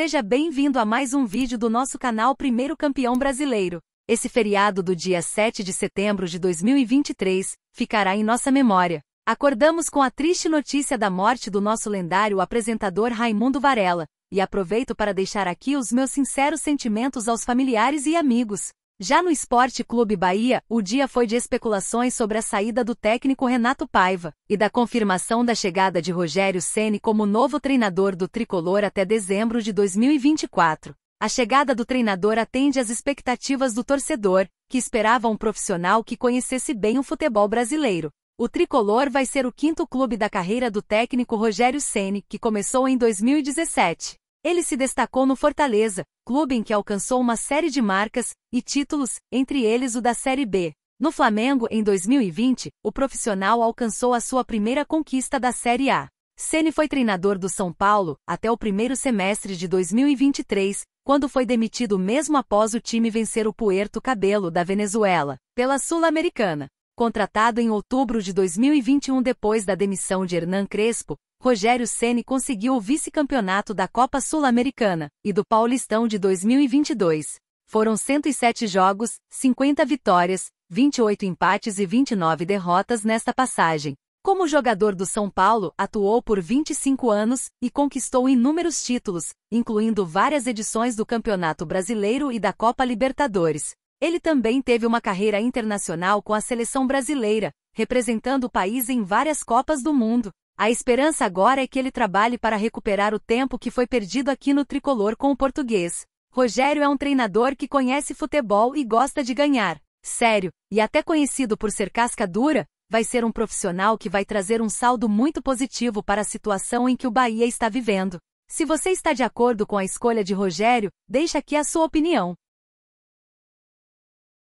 Seja bem-vindo a mais um vídeo do nosso canal Primeiro Campeão Brasileiro. Esse feriado do dia 7 de setembro de 2023 ficará em nossa memória. Acordamos com a triste notícia da morte do nosso lendário apresentador Raimundo Varela, e aproveito para deixar aqui os meus sinceros sentimentos aos familiares e amigos. Já no Esporte Clube Bahia, o dia foi de especulações sobre a saída do técnico Renato Paiva e da confirmação da chegada de Rogério Ceni como novo treinador do tricolor até dezembro de 2024. A chegada do treinador atende às expectativas do torcedor, que esperava um profissional que conhecesse bem o futebol brasileiro. O tricolor vai ser o quinto clube da carreira do técnico Rogério Ceni, que começou em 2017. Ele se destacou no Fortaleza, clube em que alcançou uma série de marcas e títulos, entre eles o da Série B. No Flamengo, em 2020, o profissional alcançou a sua primeira conquista da Série A. Ceni foi treinador do São Paulo até o primeiro semestre de 2023, quando foi demitido mesmo após o time vencer o Puerto Cabelo da Venezuela, pela Sul-Americana. Contratado em outubro de 2021 depois da demissão de Hernan Crespo, Rogério Ceni conseguiu o vice-campeonato da Copa Sul-Americana e do Paulistão de 2022. Foram 107 jogos, 50 vitórias, 28 empates e 29 derrotas nesta passagem. Como jogador do São Paulo, atuou por 25 anos e conquistou inúmeros títulos, incluindo várias edições do Campeonato Brasileiro e da Copa Libertadores. Ele também teve uma carreira internacional com a seleção brasileira, representando o país em várias Copas do Mundo. A esperança agora é que ele trabalhe para recuperar o tempo que foi perdido aqui no tricolor com o português. Rogério é um treinador que conhece futebol e gosta de ganhar. Sério, e até conhecido por ser casca dura, vai ser um profissional que vai trazer um saldo muito positivo para a situação em que o Bahia está vivendo. Se você está de acordo com a escolha de Rogério, deixa aqui a sua opinião.